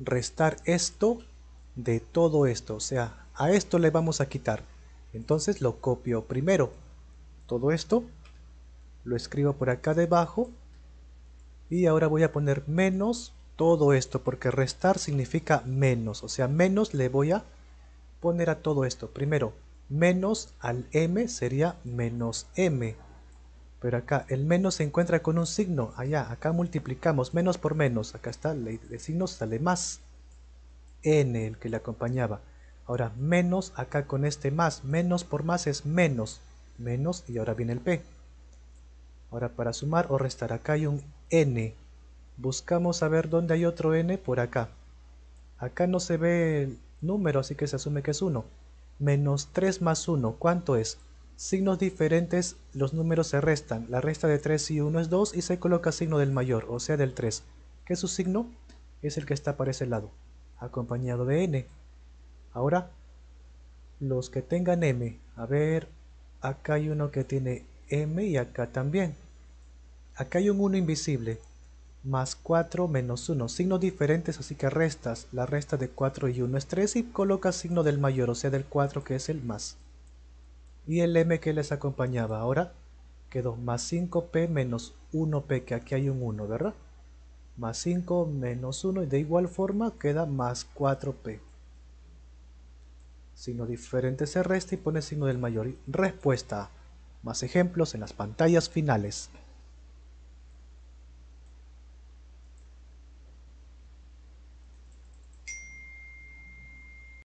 restar esto de todo esto. O sea, a esto le vamos a quitar. Entonces lo copio primero. Todo esto lo escribo por acá debajo. Y ahora voy a poner menos todo esto porque restar significa menos. O sea, menos le voy a poner a todo esto. Primero, menos al m sería menos m. Pero acá el menos se encuentra con un signo. Allá, acá multiplicamos menos por menos. Acá está, el signo sale más. N, el que le acompañaba. Ahora, menos acá con este más. Menos por más es menos. Menos y ahora viene el P. Ahora, para sumar o restar, acá hay un N. Buscamos saber dónde hay otro N por acá. Acá no se ve el número, así que se asume que es 1. Menos 3 más 1, ¿cuánto es? signos diferentes, los números se restan. La resta de 3 y 1 es 2 y se coloca signo del mayor, o sea del 3, que su signo es el que está para ese lado, acompañado de n. Ahora, los que tengan m, a ver, acá hay uno que tiene m y acá también. Acá hay un 1 invisible, más 4 menos 1, signos diferentes así que restas, la resta de 4 y 1 es 3 y coloca signo del mayor, o sea del 4 que es el más y el m que les acompañaba. Ahora quedó más 5p menos 1p, que aquí hay un 1, ¿verdad? Más 5 menos 1 y de igual forma queda más 4p. Signo diferente se resta y pone signo del mayor. Respuesta. Más ejemplos en las pantallas finales.